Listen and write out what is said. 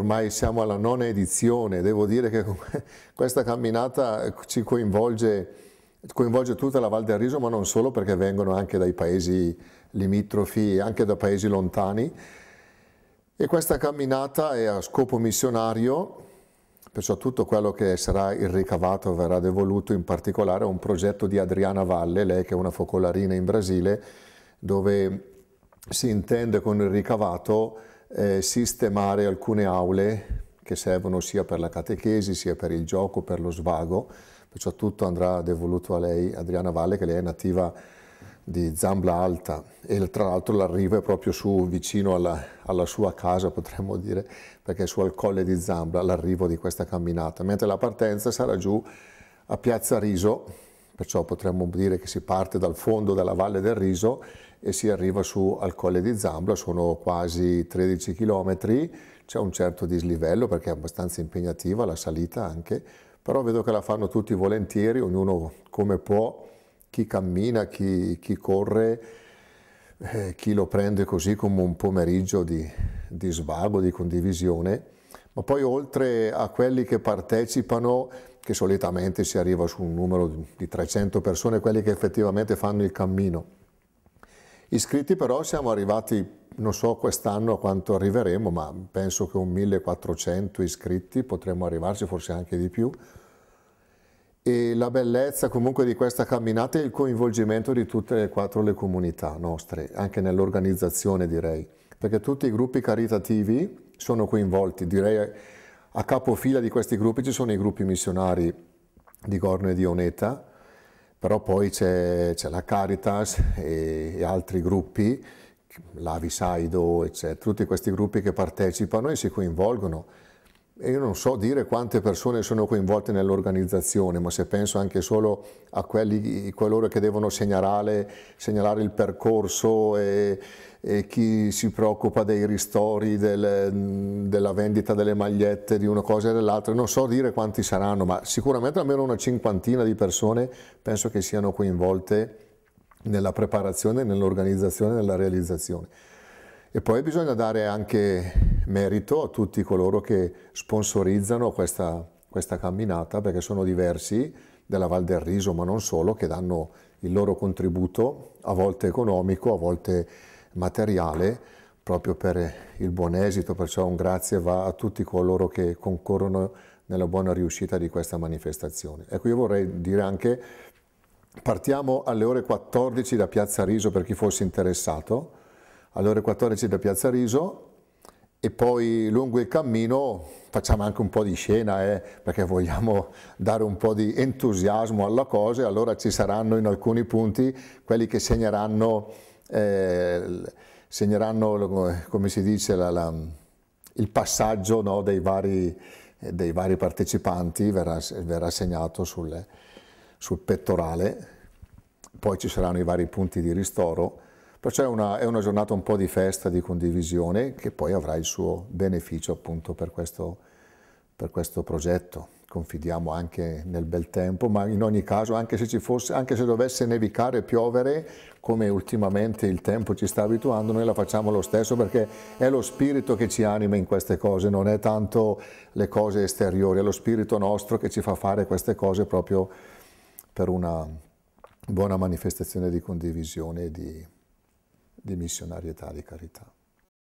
ormai siamo alla nona edizione, devo dire che questa camminata ci coinvolge, coinvolge tutta la Val del Riso, ma non solo perché vengono anche dai paesi limitrofi, anche da paesi lontani. E questa camminata è a scopo missionario, perciò tutto quello che sarà il ricavato verrà devoluto in particolare a un progetto di Adriana Valle, lei che è una focolarina in Brasile, dove si intende con il ricavato eh, sistemare alcune aule che servono sia per la catechesi, sia per il gioco, per lo svago, perciò tutto andrà devoluto a lei, Adriana Valle, che lei è nativa di Zambla Alta e tra l'altro l'arrivo è proprio su, vicino alla, alla, sua casa, potremmo dire, perché è su al colle di Zambla l'arrivo di questa camminata, mentre la partenza sarà giù a Piazza Riso, perciò potremmo dire che si parte dal fondo della Valle del Riso e si arriva su al Colle di Zambla, sono quasi 13 km, c'è un certo dislivello perché è abbastanza impegnativa la salita anche, però vedo che la fanno tutti volentieri, ognuno come può, chi cammina, chi, chi corre, eh, chi lo prende così come un pomeriggio di, di svago, di condivisione ma poi oltre a quelli che partecipano, che solitamente si arriva su un numero di 300 persone, quelli che effettivamente fanno il cammino. Iscritti però siamo arrivati, non so quest'anno a quanto arriveremo, ma penso che un 1400 iscritti potremmo arrivarci, forse anche di più. E la bellezza comunque di questa camminata è il coinvolgimento di tutte e quattro le comunità nostre, anche nell'organizzazione direi, perché tutti i gruppi caritativi, sono coinvolti. Direi a capofila di questi gruppi ci sono i gruppi missionari di Gorno e di Oneta, però poi c'è, la Caritas e, e altri gruppi, l'Avisaido, eccetera, tutti questi gruppi che partecipano e si coinvolgono io non so dire quante persone sono coinvolte nell'organizzazione, ma se penso anche solo a quelli, coloro che devono segnalare, segnalare il percorso e, e, chi si preoccupa dei ristori, del, della vendita delle magliette, di una cosa e dell'altra, non so dire quanti saranno, ma sicuramente almeno una cinquantina di persone penso che siano coinvolte nella preparazione, nell'organizzazione, nella realizzazione. E poi bisogna dare anche merito a tutti coloro che sponsorizzano questa, questa camminata perché sono diversi della Val del Riso, ma non solo, che danno il loro contributo, a volte economico, a volte materiale, proprio per il buon esito, perciò un grazie va a tutti coloro che concorrono nella buona riuscita di questa manifestazione. Ecco, io vorrei dire anche, partiamo alle ore 14 da Piazza Riso per chi fosse interessato, alle ore 14 da Piazza Riso e poi lungo il cammino facciamo anche un po' di scena eh, perché vogliamo dare un po' di entusiasmo alla cosa e allora ci saranno in alcuni punti quelli che segneranno, eh, segneranno come si dice, la, la, il passaggio no, dei, vari, dei, vari, partecipanti, verrà, verrà segnato sul, sul pettorale, poi ci saranno i vari punti di ristoro Perciò è una, è una, giornata un po' di festa, di condivisione, che poi avrà il suo beneficio appunto per questo, per questo progetto. Confidiamo anche nel bel tempo, ma in ogni caso, anche se, fosse, anche se dovesse nevicare e piovere, come ultimamente il tempo ci sta abituando, noi la facciamo lo stesso perché è lo spirito che ci anima in queste cose, non è tanto le cose esteriori, è lo spirito nostro che ci fa fare queste cose proprio per una buona manifestazione di condivisione e di di missionarietà di carità.